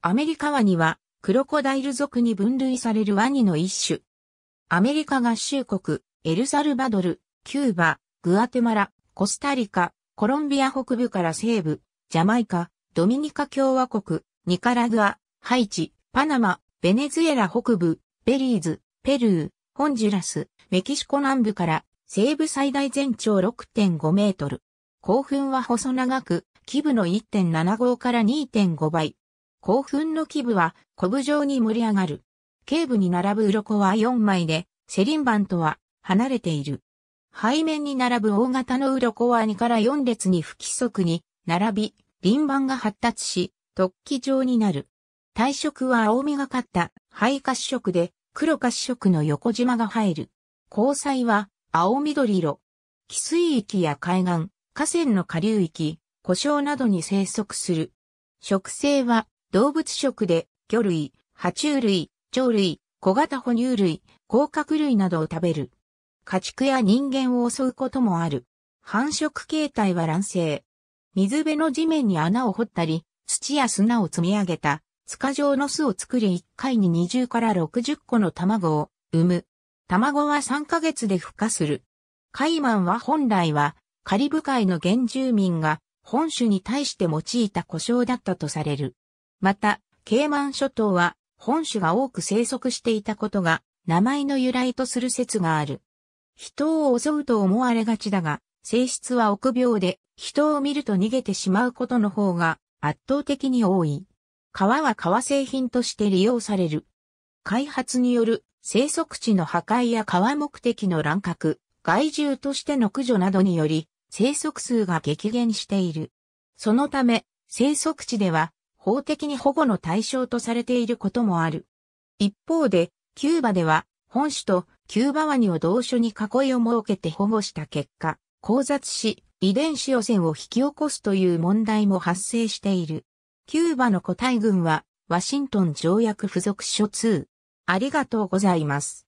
アメリカワニは、クロコダイル族に分類されるワニの一種。アメリカ合衆国、エルサルバドル、キューバ、グアテマラ、コスタリカ、コロンビア北部から西部、ジャマイカ、ドミニカ共和国、ニカラグア、ハイチ、パナマ、ベネズエラ北部、ベリーズ、ペルー、ホンジュラス、メキシコ南部から西部最大全長6.5メートル。興奮は細長く、基部の1.75から2.5倍、興奮の基部は、コブ状に盛り上がる。頸部に並ぶ鱗は4枚で、セリンバンとは離れている。背面に並ぶ大型の鱗は2から4列に不規則に並び、輪番が発達し、突起状になる。体色は青みがかった灰褐色で、黒褐色の横縞が入る。交際は青緑色。汽水域や海岸、河川の下流域、湖沼などに生息する。植生は動物食で魚類、爬虫類、鳥類、小型哺乳類、甲殻類などを食べる。家畜や人間を襲うこともある。繁殖形態は卵生。水辺の地面に穴を掘ったり、土や砂を積み上げた、塚状の巣を作り1回に20から60個の卵を産む。卵は3ヶ月で孵化する。カイマンは本来はカリブ海の原住民が本種に対して用いた故障だったとされる。また、ケイマン諸島は本種が多く生息していたことが名前の由来とする説がある。人を襲うと思われがちだが、性質は臆病で、人を見ると逃げてしまうことの方が圧倒的に多い。皮は革製品として利用される。開発による生息地の破壊や川目的の乱獲、害獣としての駆除などにより、生息数が激減している。そのため、生息地では法的に保護の対象とされていることもある。一方で、キューバでは、本種とキューバワニを同種に囲いを設けて保護した結果、交雑し、遺伝子汚染を引き起こすという問題も発生している。キューバの個体群は、ワシントン条約付属書2。ありがとうございます。